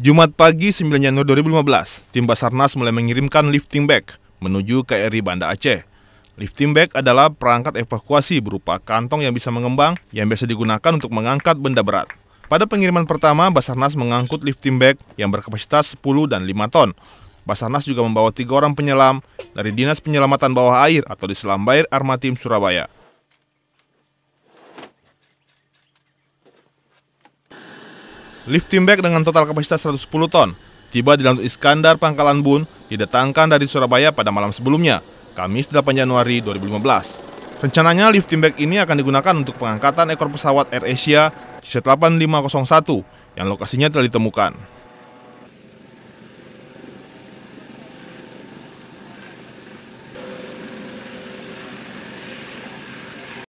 Jumat pagi 9 Januari 2015, tim Basarnas mulai mengirimkan lifting bag menuju KRI Banda Aceh. Lifting bag adalah perangkat evakuasi berupa kantong yang bisa mengembang yang biasa digunakan untuk mengangkat benda berat. Pada pengiriman pertama, Basarnas mengangkut lifting bag yang berkapasitas 10 dan 5 ton. Basarnas juga membawa tiga orang penyelam dari Dinas Penyelamatan Bawah Air atau di Selambair Armatim Surabaya. Lifting bag dengan total kapasitas 110 ton tiba di Lanut Iskandar Pangkalan Bun didatangkan dari Surabaya pada malam sebelumnya, Kamis 8 Januari 2015. Rencananya lifting bag ini akan digunakan untuk pengangkatan ekor pesawat Air Asia A8501 yang lokasinya telah ditemukan.